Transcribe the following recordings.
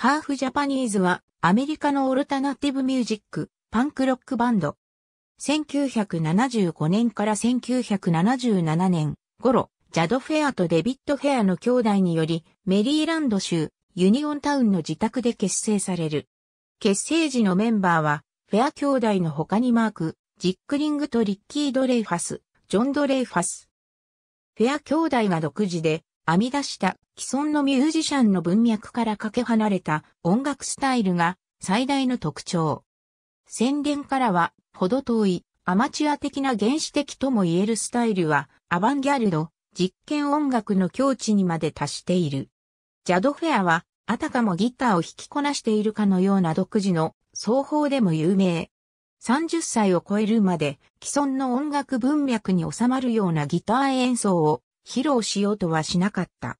ハーフジャパニーズはアメリカのオルタナティブミュージック、パンクロックバンド。1975年から1977年頃、ジャド・フェアとデビッド・フェアの兄弟により、メリーランド州、ユニオンタウンの自宅で結成される。結成時のメンバーは、フェア兄弟の他にマーク、ジックリングとリッキー・ドレイファス、ジョン・ドレイファス。フェア兄弟が独自で、編み出した既存のミュージシャンの文脈からかけ離れた音楽スタイルが最大の特徴。宣伝からは程遠いアマチュア的な原始的とも言えるスタイルはアバンギャルド、実験音楽の境地にまで達している。ジャドフェアはあたかもギターを弾きこなしているかのような独自の奏法でも有名。30歳を超えるまで既存の音楽文脈に収まるようなギター演奏を披露しようとはしなかった。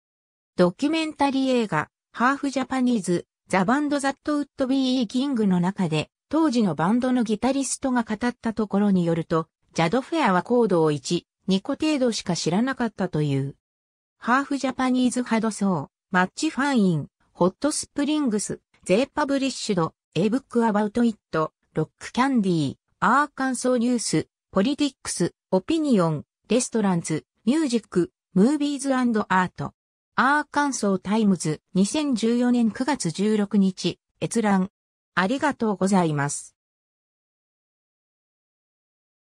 ドキュメンタリー映画、ハーフジャパニーズ、ザ・バンド・ザット・ウッド・ビー・キングの中で、当時のバンドのギタリストが語ったところによると、ジャドフェアはコードを1、2個程度しか知らなかったという。ハーフジャパニーズハドソー、マッチファイン、ホットスプリングス、ゼーパブリッシュド、エブックアバウトイット、ロックキャンディー、アーカンソーニュース、ポリティックス、オピニオン、レストランズ、ミュージック、ムービーズアート。アーカンソータイムズ2014年9月16日、閲覧。ありがとうございます。